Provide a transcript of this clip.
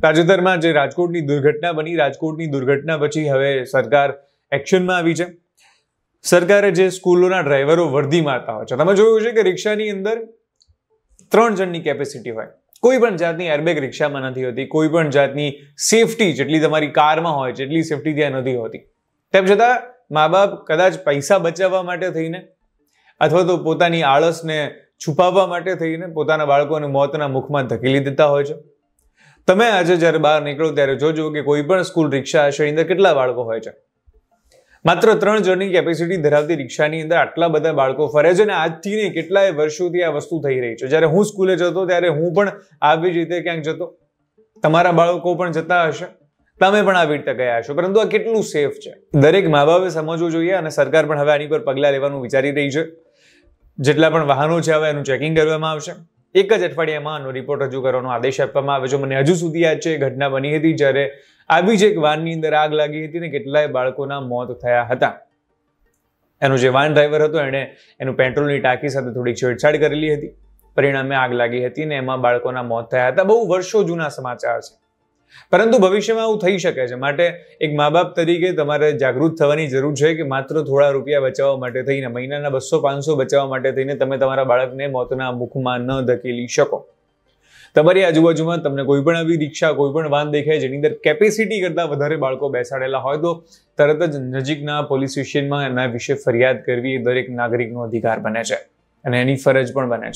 તાજેતરમાં જે રાજકોટની દુર્ઘટના બની રાજકોટની દુર્ઘટના પછી હવે સરકાર એક્શનમાં આવી છે સરકારે જે સ્કૂલોના ડ્રાઈવરો વર્ધી મારતા હોય છે તમે જોયું છે કે રિક્ષાની અંદર ત્રણ જણની કેપેસિટી હોય કોઈ પણ જાતની એરબેગ રિક્ષામાં નથી હોતી કોઈ પણ જાતની સેફટી જેટલી તમારી કારમાં હોય જેટલી સેફટી ત્યાં નથી હોતી તેમ છતાં મા બાપ કદાચ પૈસા બચાવવા માટે થઈને અથવા તો પોતાની આળસને છુપાવવા માટે થઈને પોતાના બાળકોને મોતના મુખમાં ધકેલી દેતા હોય છે તમે આજે જ્યારે બહાર નીકળો ત્યારે જોજો કે કોઈ પણ સ્કૂલ રિક્ષા હશે અંદર કેટલા બાળકો હોય છે માત્ર ત્રણ જણની કેપેસિટી ધરાવતી રિક્ષાની અંદર આટલા બધા બાળકો ફરે છે અને આજથી ને કેટલાય વર્ષોથી આ વસ્તુ થઈ રહી છે જ્યારે હું સ્કૂલે જતો ત્યારે હું પણ આવી જ રીતે ક્યાંક જતો તમારા બાળકો પણ જતા હશે તમે પણ આવી રીતે ગયા છો પરંતુ આ કેટલું સેફ છે દરેક મા બાપે સમજવું જોઈએ અને સરકાર પણ હવે આની પર પગલાં લેવાનું વિચારી રહી છે જેટલા પણ વાહનો છે હવે એનું ચેકિંગ કરવામાં આવશે એક જ અઠવાડિયામાં આનો રિપોર્ટ રજૂ કરવાનો આદેશ આપવામાં આવ્યો છે મને હજુ સુધી યાદ છે ઘટના બની હતી જ્યારે આવી જ એક વાનની અંદર આગ લાગી હતી ને કેટલાય બાળકોના મોત થયા હતા એનો જે વાન ડ્રાઈવર હતો એણે એનું પેટ્રોલની ટાંકી સાથે થોડીક છેડછાડ કરેલી હતી પરિણામે આગ લાગી હતી ને એમાં બાળકોના મોત થયા હતા બહુ વર્ષો જૂના સમાચાર છે પરંતુ ભવિષ્યમાં આવું થઈ શકે છે માટે એક મા બાપ તરીકે તમારે જાગૃત થવાની જરૂર છે કે માત્ર થોડા રૂપિયા બચાવવા માટે થઈને મહિનાના બસો પાંચસો બચાવવા માટે થઈને તમે તમારા બાળકને મોતના મુખમાં ન ધકેલી શકો તમારી આજુબાજુમાં તમને કોઈ પણ આવી રિક્ષા કોઈ પણ વાન દેખાય જેની અંદર કેપેસિટી કરતાં વધારે બાળકો બેસાડેલા હોય તો તરત જ નજીકના પોલીસ સ્ટેશનમાં એના વિશે ફરિયાદ કરવી એ દરેક નાગરિકનો અધિકાર બને છે અને એની ફરજ પણ બને છે